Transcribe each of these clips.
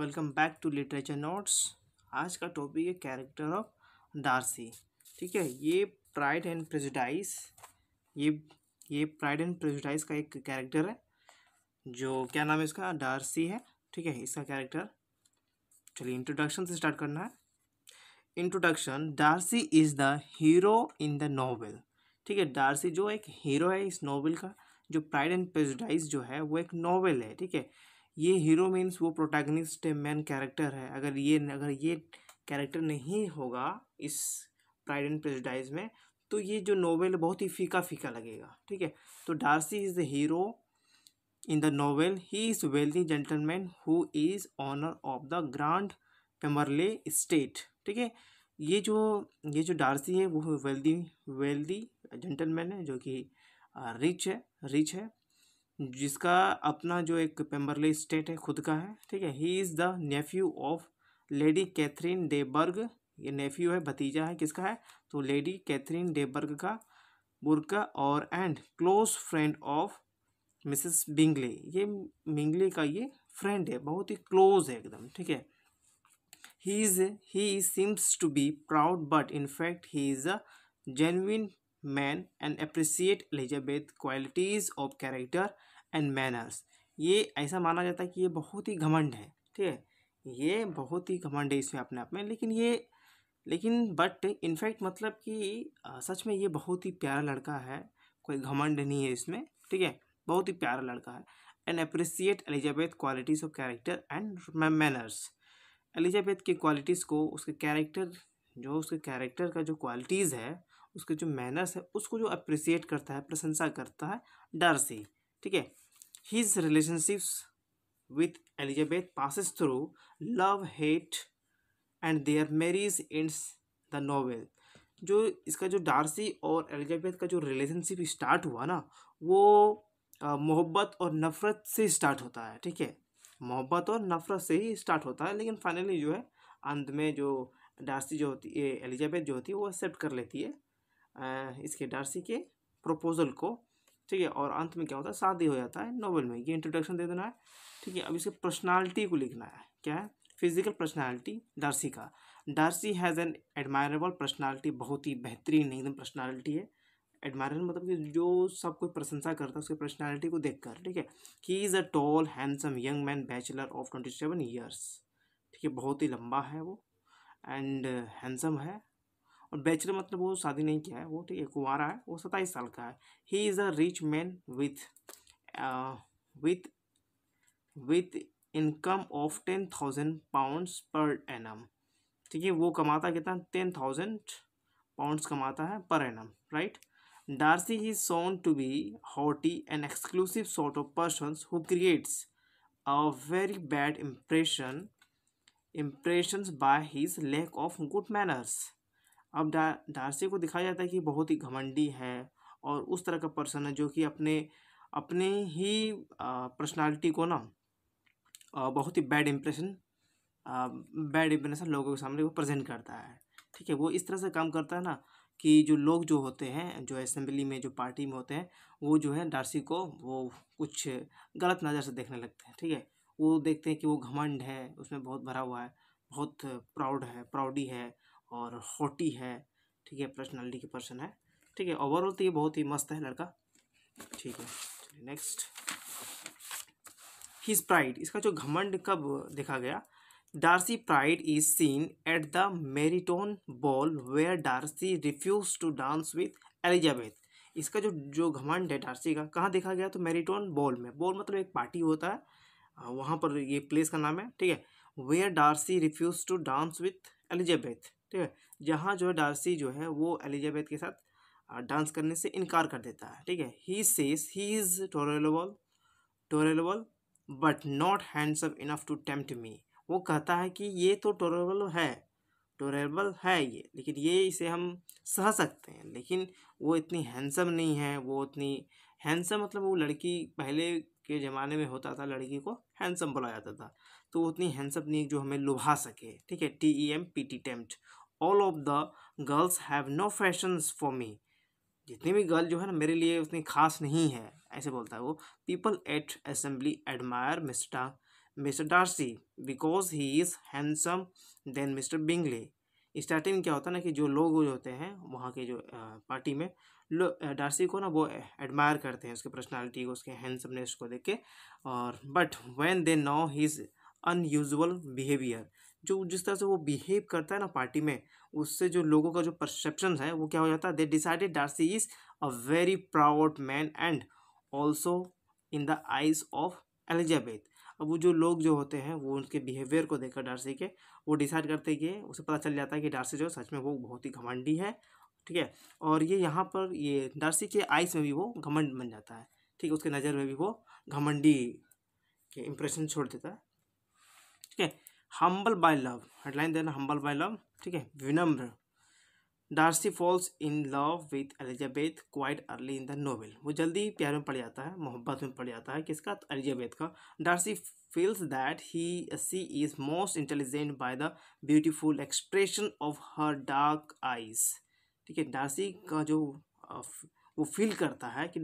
welcome back to literature notes आज का topic है कैरेक्टर ऑफ डार्सी ठीक है ये प्राइड एंड प्रेजुडाइस ये ये प्राइड एंड प्रेजुडाइस का एक कैरेक्टर है जो क्या नाम है इसका डार्सी है ठीक है इसका कैरेक्टर चलिए इंट्रोडक्शन से स्टार्ट करना है introduction Darcy is the hero in the novel ठीक है डार्सी जो एक हीरो है इस नॉवेल का जो प्राइड एंड प्रेजडाइज जो है वो एक नॉवेल है ठीक है ये हीरो मीन्स वो प्रोटैगनिस्ट मैन कैरेक्टर है अगर ये अगर ये कैरेक्टर नहीं होगा इस प्राइड एंड प्रेजडाइज में तो ये जो नोवेल बहुत ही फीका फीका लगेगा ठीक है तो Darcy is the hero in the novel he is wealthy gentleman who is owner of the grand Pemberley estate ठीक है ये जो ये जो डार्सी है वो वेल्दी वेल्दी जेंटलमैन है जो कि रिच है रिच है जिसका अपना जो एक पेम्बरली स्टेट है खुद का है ठीक है he is the nephew of Lady Catherine de Bourgh ये नेफ्यू है भतीजा है किसका है तो लेडी कैथरीन डेबर्ग का बुरका और and close friend of Mrs Bingley ये बिंगले का ये फ्रेंड है बहुत ही क्लोज है एकदम ठीक है he is he seems to be proud but in fact he is a genuine man and appreciate Elizabeth qualities of character and manners ये ऐसा माना जाता है कि ये बहुत ही घमंड है ठीक है ये बहुत ही घमंड है इसमें अपने आप में लेकिन ये लेकिन बट इनफैक्ट मतलब कि सच में ये बहुत ही प्यारा लड़का है कोई घमंड नहीं है इसमें ठीक है बहुत ही प्यारा लड़का है and appreciate Elizabeth qualities of character and manners Elizabeth की क्वालिटीज़ को उसके कैरेक्टर जो उसके कैरेक्टर का जो क्वालिटीज़ है उसके जो मैनर्स है उसको जो अप्रिसिएट करता है प्रशंसा करता है डर से ठीक है his relationships with Elizabeth passes through love hate and their marriage ends the novel जो इसका जो डार्सी और एलिजाबेथ का जो रिलेशनशिप स्टार्ट हुआ ना वो मोहब्बत और नफ़रत से स्टार्ट होता है ठीक है मोहब्बत और नफ़रत से ही स्टार्ट होता है लेकिन फाइनली जो है अंत में जो डार्सी जो होती है एलिजाबेथ जो होती है वो एक्सेप्ट कर लेती है इसके डार्सी के प्रपोज़ल को ठीक है और अंत में क्या होता है शादी हो जाता है नॉवल में ये इंट्रोडक्शन दे देना है ठीक है अब इसके पर्सनालिटी को लिखना है क्या है फिजिकल पर्सनालिटी डार्सी का Darcy has an admirable personality बहुत ही बेहतरीन एकदम पर्सनालिटी है एडमायरेबल मतलब कि जो सब कोई प्रशंसा करता है उसकी पर्सनैलिटी को देखकर ठीक है he is a tall handsome young man bachelor of twenty seven years ठीक है बहुत ही लंबा है वो एंड हैंडसम है और बैचलर मतलब वो शादी नहीं किया है वो ठीक है कुंवारा है वो सत्ताईस साल का है he is a rich man with with with income of ten thousand pounds per annum ठीक है वो कमाता कितना टेन थाउजेंड पाउंड्स कमाता है per annum right Darcy he shown to be haughty and exclusive sort of person who creates a very bad impression impression by his lack of good manners अब डा Darcy को दिखाया जाता है कि बहुत ही घमंडी है और उस तरह का पर्सन है जो कि अपने अपने ही पर्सनालिटी को ना बहुत ही बैड इम्प्रेशन बैड इम्प्रेशन लोगों के सामने वो प्रेजेंट करता है ठीक है वो इस तरह से काम करता है ना कि जो लोग जो होते हैं जो असेंबली में जो पार्टी में होते हैं वो जो है डार्सी को वो कुछ गलत नज़र से देखने लगते हैं ठीक है वो देखते हैं कि वो घमंड है उसमें बहुत भरा हुआ है बहुत प्राउड है प्राउडी है और हॉटी है ठीक है पर्सनैलिटी के पर्सन है ठीक है ओवरऑल तो ये बहुत ही मस्त है लड़का ठीक है नेक्स्ट हिज प्राइड इसका जो घमंड कब देखा गया Darcy pride is seen at the Meryton ball where Darcy refuse to dance with Elizabeth इसका जो जो घमंड है डार्सी का कहाँ देखा गया तो मेरीटोन बॉल में बॉल मतलब एक पार्टी होता है वहाँ पर ये प्लेस का नाम है ठीक है where Darcy refuse to dance with Elizabeth ठीक है जहाँ जो है डार्सी जो है वो एलिजाबेथ के साथ डांस करने से इनकार कर देता है ठीक है he says he is tolerable tolerable but not handsome enough to tempt me वो कहता है कि ये तो टोरेबल है टोरेबल है ये लेकिन ये इसे हम सह सकते हैं लेकिन वो इतनी हैंडसम नहीं है वो उतनी हैंडसम मतलब वो लड़की पहले के ज़माने में होता था लड़की को हैंडसम बोला जाता था तो उतनी हैंडसम नहीं जो हमें लुभा सके ठीक है T E M P T tempt all of the girls have no fashion for me जितनी भी गर्ल जो है ना मेरे लिए उतनी खास नहीं है ऐसे बोलता है वो people at assembly admire Mr Mr Darcy because he is handsome than Mr Bingley starting क्या होता है ना कि जो लोग जो होते हैं वहाँ के जो पार्टी में डार्सी को ना वो एडमायर करते हैं उसके पर्सनालिटी को उसके हैंडसमनेस को देख के और but when they know his unusual behaviour जो जिस तरह से वो बिहेव करता है ना पार्टी में उससे जो लोगों का जो परसेप्शन है वो क्या हो जाता है they decided Darcy is a very proud man and also in the eyes of Elizabeth अब वो जो लोग जो होते हैं वो उनके बिहेवियर को देखकर डार्सी के वो डिसाइड करते कि उसे पता चल जाता है कि डार्सी जो सच में वो बहुत ही घमंडी है ठीक है और ये यहाँ पर ये नरसी के आइस में भी वो घमंड बन जाता है ठीक है उसके नज़र में भी वो घमंडी के इम्प्रेशन छोड़ देता है ठीक है हम्बल बाय लव हेडलाइन देना हम्बल बाय लव ठीक है विनम्र Darcy falls in love with Elizabeth quite early in the novel वो जल्दी प्यार में पड़ जाता है मोहब्बत में पड़ जाता है किसका एलिजाबेथ का Darcy feels that he she is most intelligent by the beautiful expression of her dark eyes ठीक है डासी का जो वो फील करता है कि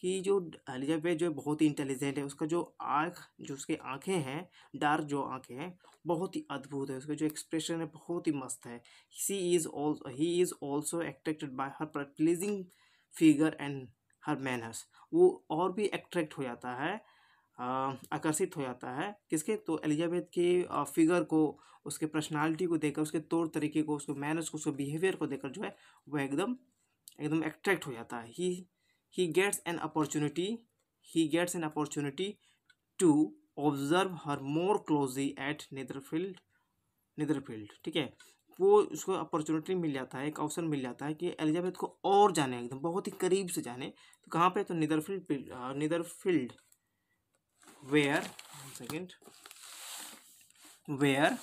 कि जो एलिजाबेथ जो बहुत ही इंटेलिजेंट है उसका जो आँख जो उसकी आँखें हैं डार्क जो आँखें हैं बहुत ही अद्भुत है उसका जो एक्सप्रेशन है बहुत ही मस्त है she is all he is also attracted by her pleasing figure and her manners वो और भी अट्रैक्ट हो जाता है आकर्षित हो जाता है किसके तो एलिजाबेथ के फिगर को उसके पर्सनालिटी को देखकर उसके तौर तरीके को उसके मैनर्स को उसके बिहेवियर को देखकर जो है वह एकदम एकदम अट्रैक्ट हो जाता है he he gets an opportunity he gets an opportunity to observe her more closely at Netherfield Netherfield ठीक है वो उसको अपॉर्चुनिटी मिल जाता है एक अवसर मिल जाता है कि एलिजाबेथ को और जाने एकदम बहुत ही करीब से जाने तो कहाँ पे तो नीदरफील्ड नीदरफील्ड where one second where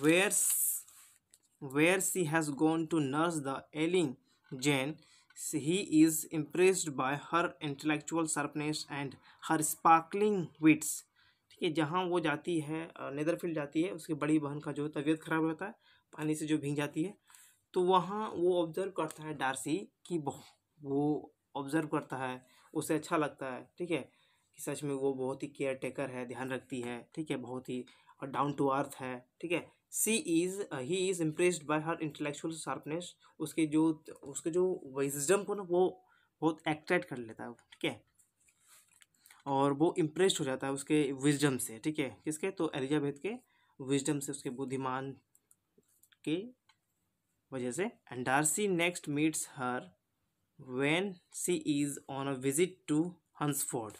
where where she has gone to nurse the ailing Jane he is impressed by her intellectual sharpness and her sparkling wits ठीक है जहाँ वो जाती है नेदरफील्ड जाती है उसकी बड़ी बहन का जो तबीयत खराब होता है पानी से जो भींग जाती है तो वहाँ वो ऑब्जर्व करता है डार्सी कि वो ऑब्जर्व करता है उसे अच्छा लगता है ठीक है कि सच में वो बहुत ही केयर टेकर है ध्यान रखती है ठीक है बहुत ही और डाउन टू अर्थ है ठीक है she is he is impressed by her intellectual sharpness उसके जो उसके जो विजडम को ना वो बहुत एक्ट्रैक्ट कर लेता है ठीक है और वो इम्प्रेस्ड हो जाता है उसके विजडम से ठीक है किसके तो एलिजाबेथ के विजडम से उसके बुद्धिमान के वजह से and Darcy next meets her when she is on a visit to Hunsford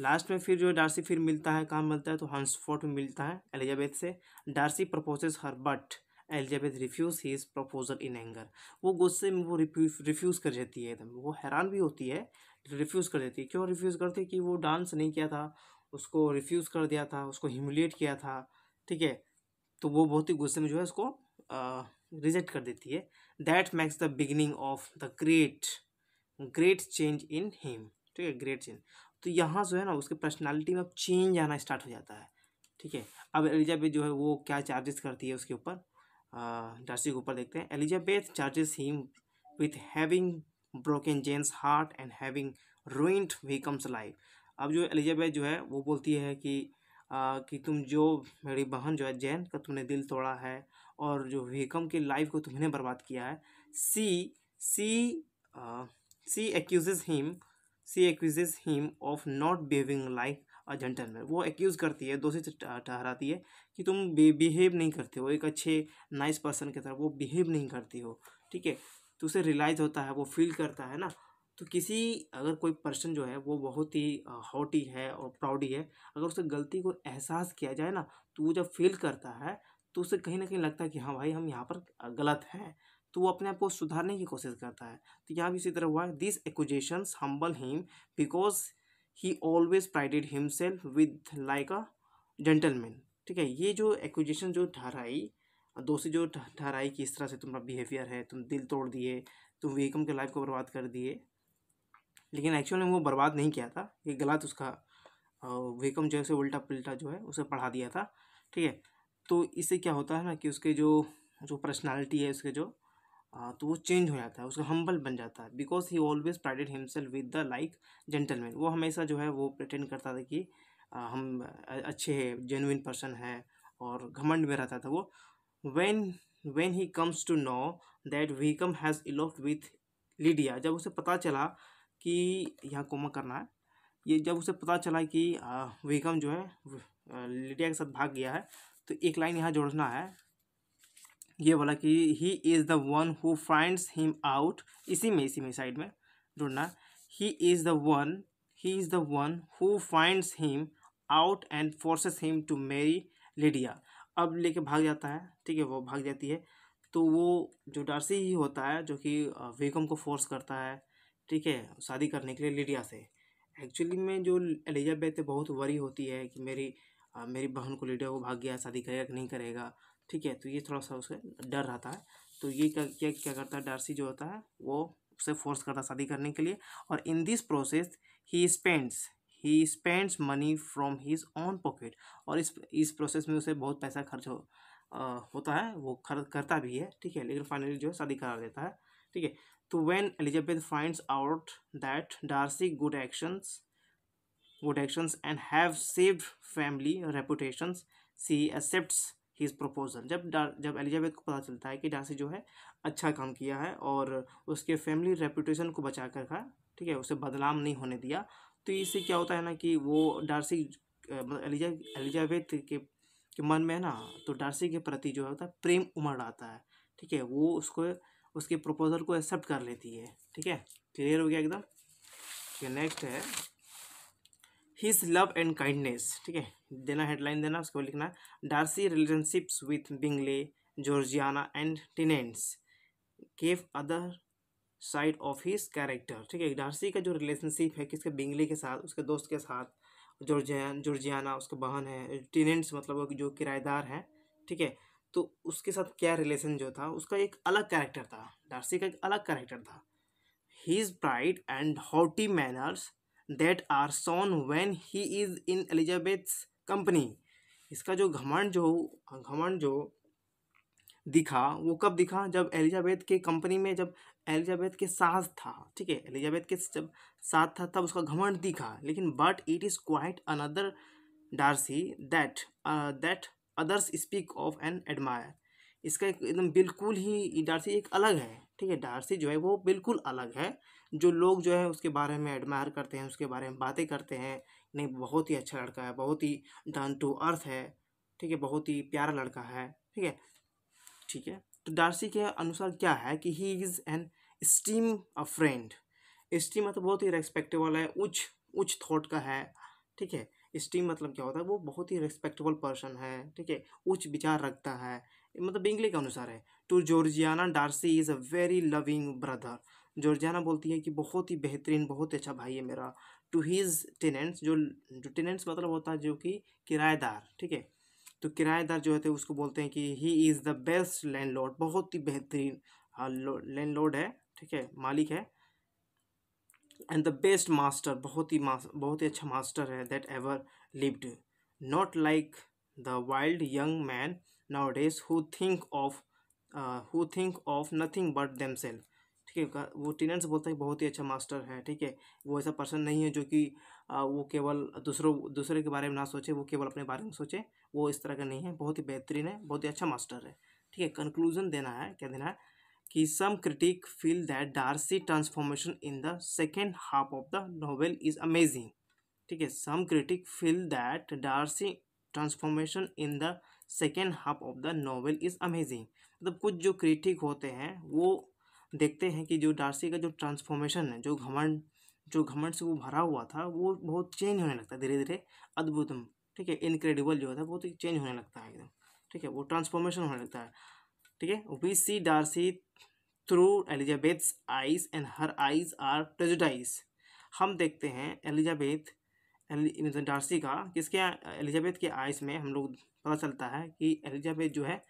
last में फिर जो डार्सी फिर मिलता है कहाँ मिलता है तो हंसफोर्ट में मिलता है एलिजाबेथ से Darcy proposes her but Elizabeth refuse his proposal in anger वो गुस्से में वो रिफ्यूज़ कर देती है एकदम वो हैरान भी होती है रिफ्यूज़ कर देती है क्यों रिफ्यूज़ करती है कि वो डांस नहीं किया था उसको रिफ्यूज़ कर दिया था उसको ह्यूमिलेट किया था ठीक है तो वो बहुत ही गुस्से में जो है उसको रिजेक्ट कर देती है that makes the beginning of the great great change in him ठीक है ग्रेट चेंज तो यहाँ जो है ना उसके पर्सनालिटी में अब चेंज आना स्टार्ट हो जाता है ठीक है अब एलिजाबेथ जो है वो क्या चार्जेस करती है उसके ऊपर डार्सी के ऊपर देखते हैं Elizabeth charges him with having broken Jane's heart and having ruined Wickham's life अब जो एलिजाबेथ जो है वो बोलती है कि आ, कि तुम जो मेरी बहन जो है जैन का तुमने दिल तोड़ा है और जो वीकम की लाइफ को तुमने बर्बाद किया है she she she accuses him she accuses him of not behaving like a gentleman वो एक्यूज़ करती है दोषी ठहराती है कि तुम बिहेव नहीं करते हो एक अच्छे नाइस पर्सन की तरह वो बिहेव नहीं करती हो ठीक है तो उसे रियलाइज़ होता है वो फील करता है ना तो किसी अगर कोई पर्सन जो है वो बहुत ही हॉटी है और प्राउडी है अगर उसे गलती को एहसास किया जाए ना तो वो जब फील करता है तो उसे कहीं ना कहीं लगता है कि हाँ भाई हम यहाँ पर गलत हैं तो वो अपने आप को सुधारने की कोशिश करता है तो यहाँ भी इसी तरह हुआ है this accusation humble him because he always prided himself with like a gentleman ठीक है ये जो एक्विजेशन जो ठहराई दोस्ती जो ठहराई कि इस तरह से तुम्हारा बिहेवियर है तुम दिल तोड़ दिए तुम वेकम के लाइफ को बर्बाद कर दिए लेकिन एक्चुअल में वो बर्बाद नहीं किया था ये गलत उसका वेकम जो है उसे उल्टा पुलटा जो है उसे पढ़ा दिया था ठीक है तो इससे क्या होता है ना कि उसके जो जो पर्सनालिटी है उसके जो हाँ, तो वो चेंज हो जाता है उसका हम्बल बन जाता है because he always prided himself with the like gentleman वो हमेशा जो है वो प्रटेंड करता था कि आ, हम अच्छे हैं जेनुइन पर्सन है और घमंड में रहता था वो when when he comes to know that Wickham has eloped with Lydia जब उसे पता चला कि यहाँ कोमा करना है ये जब उसे पता चला कि वीकम जो है लीडिया के साथ भाग गया है तो एक लाइन यहाँ जोड़ना है ये बोला कि he is the one who finds him out इसी में इसी में साइड में ढूंढना he is the one he is the one who finds him out and forces him to marry Lydia अब लेके भाग जाता है ठीक है वो भाग जाती है तो वो जो डार्सी ही होता है जो कि वेगम को फोर्स करता है ठीक है शादी करने के लिए लिडिया से एक्चुअली में जो एलिजाबेथ बहुत वरी होती है कि मेरी मेरी बहन को लिडिया को भाग गया शादी करेगा कि नहीं करेगा ठीक है तो ये थोड़ा सा उसे डर रहता है तो ये क्या क्या क्या करता है डारसी जो होता है वो उसे फोर्स करता है शादी करने के लिए और in this process he spends he spends money from his own pocket और इस इस प्रोसेस में उसे बहुत पैसा खर्च हो होता है वो खर्च करता भी है ठीक है लेकिन फाइनली जो है शादी करा देता है ठीक है तो when Elizabeth finds out that Darcy good actions good actions and have saved family reputations she accepts his proposal जब जब एलिजाबेथ को पता चलता है कि डार्सी जो है अच्छा काम किया है और उसके फैमिली रेपुटेशन को बचा कर रखा ठीक है उसे बदनाम नहीं होने दिया तो इससे क्या होता है ना कि वो डार्सी मतलब एलिजा एलिजाबेथ के के मन में ना तो डार्सी के प्रति जो होता है प्रेम उमड़ आता है ठीक है वो उसको उसके प्रपोजल को एक्सेप्ट कर लेती है ठीक है क्लियर हो गया एकदम नेक्स्ट है हिज लव एंड काइंडनेस ठीक है देना हेडलाइन देना उसको लिखना Darcy relationships with Bingley Georgiana and tenants gave other side of his character ठीक है डार्सी का जो रिलेशनशिप है किसके बिंगले के साथ उसके दोस्त के साथ जॉर्जिया जॉर्जियाना उसके बहन है टिनेंट्स मतलब जो किराएदार हैं ठीक है तो उसके साथ क्या रिलेशन जो था उसका एक अलग कैरेक्टर था डार्सी का एक अलग कैरेक्टर था his bright and haughty manners that are shown when he is in Elizabeth's company इसका जो घमंड जो घमंड जो दिखा वो कब दिखा जब एलिजाबेथ के कंपनी में जब एलिजाबेथ के साथ था ठीक है एलिजाबेथ के जब साथ था तब उसका घमंड दिखा लेकिन but it is quite another Darcy that that others speak of and admire इसका एकदम बिल्कुल ही डार्सी एक अलग है ठीक है डार्सी जो है वो बिल्कुल अलग है जो लोग जो है उसके बारे में एडमायर करते हैं उसके बारे में बातें करते हैं नहीं बहुत ही अच्छा लड़का है बहुत ही डन टू अर्थ है ठीक है बहुत ही प्यारा लड़का है ठीक है ठीक है तो डार्सी के अनुसार क्या है कि he is an esteem a friend esteem मतलब बहुत ही रेस्पेक्टेबल है उच्च उच्च थॉट का है ठीक है स्टीम मतलब क्या होता है वो बहुत ही रेस्पेक्टेबल पर्सन है ठीक है उच्च विचार रखता है मतलब बिंगले के अनुसार है टू तो Georgiana Darcy is a very loving brother Georgiana बोलती है कि बहुत ही बेहतरीन बहुत ही अच्छा भाई है मेरा टू हीज़ टेनेंट्स जो जो टेनेंट्स मतलब होता है जो कि किराएदार ठीक है तो किराएदार जो होते हैं उसको बोलते हैं कि he is the best landlord बहुत ही बेहतरीन लैंड हाँ, लॉर्ड है ठीक है मालिक है एंड द बेस्ट मास्टर बहुत ही बहुत ही अच्छा मास्टर है that ever lived not like the wild young man nowadays who think of uh, who think of nothing but themselves ठीक है वो टीनेंट्स बोलता है बहुत ही अच्छा मास्टर है ठीक है वो ऐसा पर्सन नहीं है जो कि वो केवल दूसरों दूसरे के बारे में ना सोचे वो केवल अपने बारे में सोचे वो इस तरह का नहीं है बहुत ही बेहतरीन है बहुत ही अच्छा मास्टर है ठीक है कंक्लूजन देना है क्या देना है कि some critic feel that Darcy transformation in the second half of the novel is amazing ठीक है some critic feel that Darcy transformation in the second half of the novel is amazing मतलब कुछ जो क्रिटिक होते हैं वो देखते हैं कि जो डार्सी का जो ट्रांसफॉर्मेशन है जो घमंड जो घमंड से वो भरा हुआ था वो बहुत चेंज होने लगता है धीरे धीरे अद्भुतम ठीक है इनक्रेडिबल जो होता है बहुत ही चेंज होने लगता है एकदम ठीक है वो ट्रांसफॉर्मेशन होने लगता है ठीक है we see Darcy through Elizabeth's eyes and her eyes are prejudice हम देखते हैं एलिजाबेथ मतलब डार्सी का किसके एलिजाबेथ के आइज में हम लोग पता चलता है कि एलिजाबेथ जो है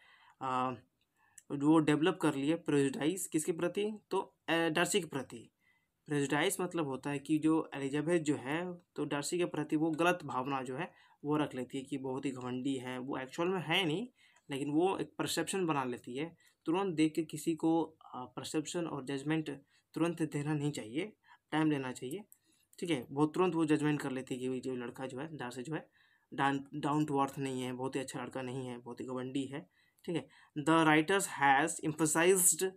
आ, वो डेवलप कर लिए प्रेजुडाइस किसके प्रति तो डार्सी के प्रति प्रेजुडाइस मतलब होता है कि जो एलिजाबेथ जो है तो डार्सी के प्रति वो गलत भावना जो है वो रख लेती है कि बहुत ही घमंडी है वो एक्चुअल में है नहीं लेकिन वो एक परसेप्शन बना लेती है तुरंत देख के किसी को परसेप्शन और जजमेंट तुरंत देना नहीं चाहिए टाइम लेना चाहिए ठीक है बहुत तुरंत वो जजमेंट कर लेती है कि जो लड़का जो है डार्सी जो है डाउन डाउन टू अर्थ नहीं है बहुत ही अच्छा लड़का नहीं है बहुत ही गवंडी है ठीक है the writers has emphasise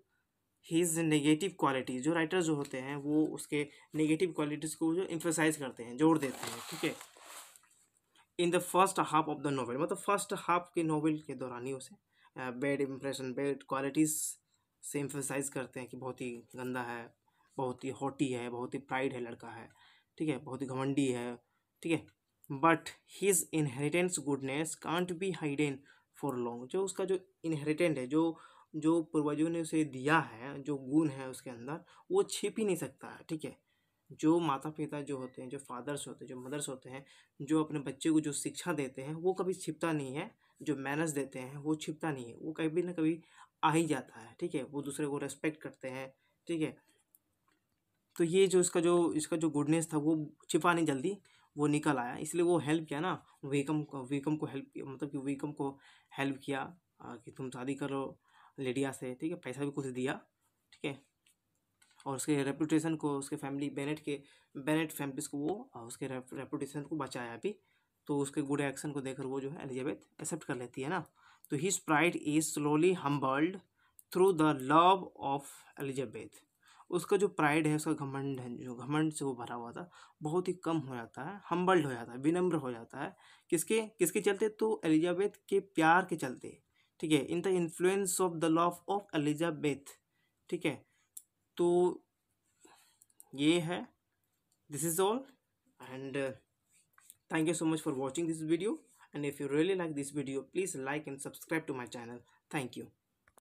his negative quality जो राइटर्स जो होते हैं वो उसके नेगेटिव क्वालिटीज़ को जो एम्फोसाइज करते हैं जोड़ देते हैं ठीक है in the first half of the novel मतलब फर्स्ट हाफ के नावल के दौरान ही उसे बेड इम्प्रेशन बेड क्वालिटीज़ से एम्फोसाइज करते हैं कि बहुत ही गंदा है बहुत ही हॉटी है बहुत ही प्राइड है लड़का है ठीक है बहुत ही घमंडी है ठीक है but his inheritance goodness can't be hidden for long जो उसका जो इनहेरिटेंट है जो जो पूर्वजों ने उसे दिया है जो गुण है उसके अंदर वो छिप ही नहीं सकता है ठीक है जो माता पिता जो होते हैं जो फादर्स होते हैं जो मदर्स होते हैं जो अपने बच्चे को जो शिक्षा देते हैं वो कभी छिपता नहीं है जो मैनर्स देते हैं वो छिपता नहीं है वो कभी ना कभी आ ही जाता है ठीक है वो दूसरे को रेस्पेक्ट करते हैं ठीक है तो ये जो इसका जो इसका जो गुडनेस था वो छिपा नहीं जल्दी वो निकल आया इसलिए वो हेल्प किया ना वेकम वेकम को हेल्प किया मतलब कि वेकम को हेल्प किया कि तुम शादी करो लेडिया से ठीक है पैसा भी कुछ दिया ठीक है और उसके रेपुटेशन को उसके फैमिली बेनेट के बेनेट फैमिलीज को वो उसके रेपुटेशन को बचाया भी तो उसके गुड एक्शन को देखकर वो जो है एलिजाबेथ एक्सेप्ट कर लेती है ना तो his pride is slowly humbled through the love of Elizabeth उसका जो प्राइड है उसका घमंड है जो घमंड से वो भरा हुआ था बहुत ही कम हो जाता है हम्बल्ड हो जाता है विनम्र हो जाता है किसके किसके चलते तो एलिजाबेथ के प्यार के चलते ठीक है in the influence of the love of Elizabeth ठीक है तो ये है this is all and thank you so much for watching this video and if you really like this video please like and subscribe to my channel thank you